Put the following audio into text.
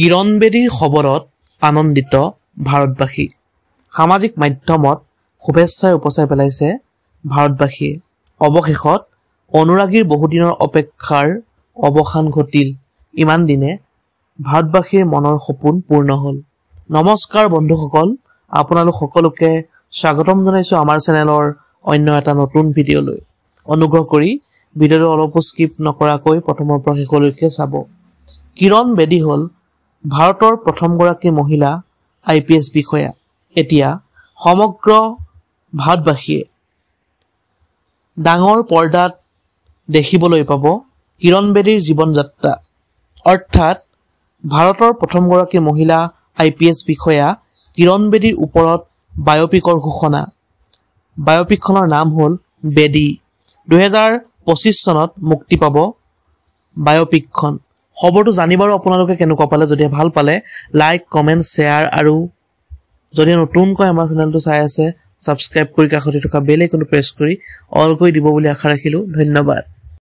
কিৰণ বেদীৰ খবৰত আনন্দিত ভাৰতবাসী সামাজিক মাধ্যমত শুভেচ্ছাই উপচাই পেলাইছে ভাৰতবাসীয়ে অৱশেষত অনুৰাগীৰ বহুদিনৰ অপেক্ষাৰ অৱসান ঘটিল ইমান দিনে ভাৰতবাসীৰ মনৰ সপোন পূৰ্ণ হ'ল নমস্কাৰ বন্ধুসকল আপোনালোক সকলোকে স্বাগতম জনাইছোঁ আমাৰ চেনেলৰ অন্য এটা নতুন ভিডিঅ'লৈ অনুগ্ৰহ কৰি ভিডিঅ'টো অলপো স্কিপ নকৰাকৈ প্ৰথমৰ পৰা শেষলৈকে চাব কিৰণ বেদী হ'ল ভাৰতৰ প্ৰথমগৰাকী মহিলা আই পি এছ বিষয়া এতিয়া সমগ্ৰ ভাৰতবাসীয়ে ডাঙৰ পৰ্দাত দেখিবলৈ পাব কিৰণ বেদীৰ জীৱন যাত্ৰা অৰ্থাৎ ভাৰতৰ প্ৰথমগৰাকী মহিলা আই পি এছ বিষয়া কিৰণ বেদীৰ ওপৰত বায়'পিকৰ ঘোষণা বায়'পিকখনৰ নাম হ'ল বেদী দুহেজাৰ পঁচিছ চনত মুক্তি পাব বায়'পিকখন খবৰটো জানিবাৰো আপোনালোকে কেনেকুৱা পালে যদি ভাল পালে লাইক কমেণ্ট শ্বেয়াৰ আৰু যদি নতুনকৈ আমাৰ চেনেলটো চাই আছে ছাবস্ক্ৰাইব কৰি কাষতে থকা বেলেগ কোনো প্ৰেছ কৰি অল কৰি দিব বুলি আশা ৰাখিলোঁ ধন্যবাদ